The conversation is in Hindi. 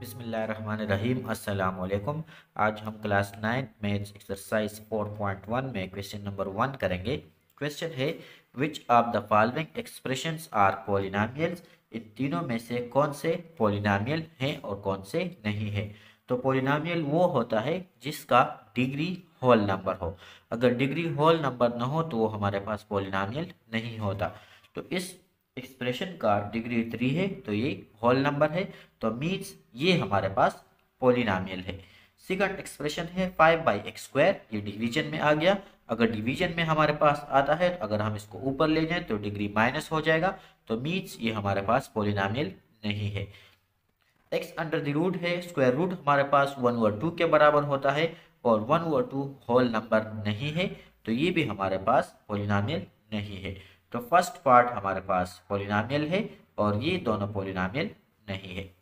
बिसमीम अल्लाम आज हम class nine maths exercise four point one में क्वेश्चन नंबर वन करेंगे क्वेश्चन है which of the following expressions are polynomials इन तीनों में से कौन से पोलिनामियल हैं और कौन से नहीं है तो पोलिनामियल वो होता है जिसका डिग्री होल नंबर हो अगर डिग्री होल नंबर ना हो तो वो हमारे पास पोलिनामियल नहीं होता तो इस एक्सप्रेशन का डिग्री थ्री है तो ये होल नंबर है तो मीन्स ये हमारे पास पोलिनामियल है सेकंड एक्सप्रेशन है फाइव बाई एक्स स्क्वायर ये डिवीजन में आ गया अगर डिवीजन में हमारे पास आता है तो अगर हम इसको ऊपर ले जाएं तो डिग्री माइनस हो जाएगा तो मीन्स ये हमारे पास पोलिनामियल नहीं है एक्स अंडर द रूट है स्क्वायर रूट हमारे पास वन ओवर टू के बराबर होता है और one over two whole number नहीं है तो ये भी हमारे पास पोलिनामियल नहीं है तो फर्स्ट पार्ट हमारे पास पोलिनामियल है और ये दोनों पोलिनामियल नहीं है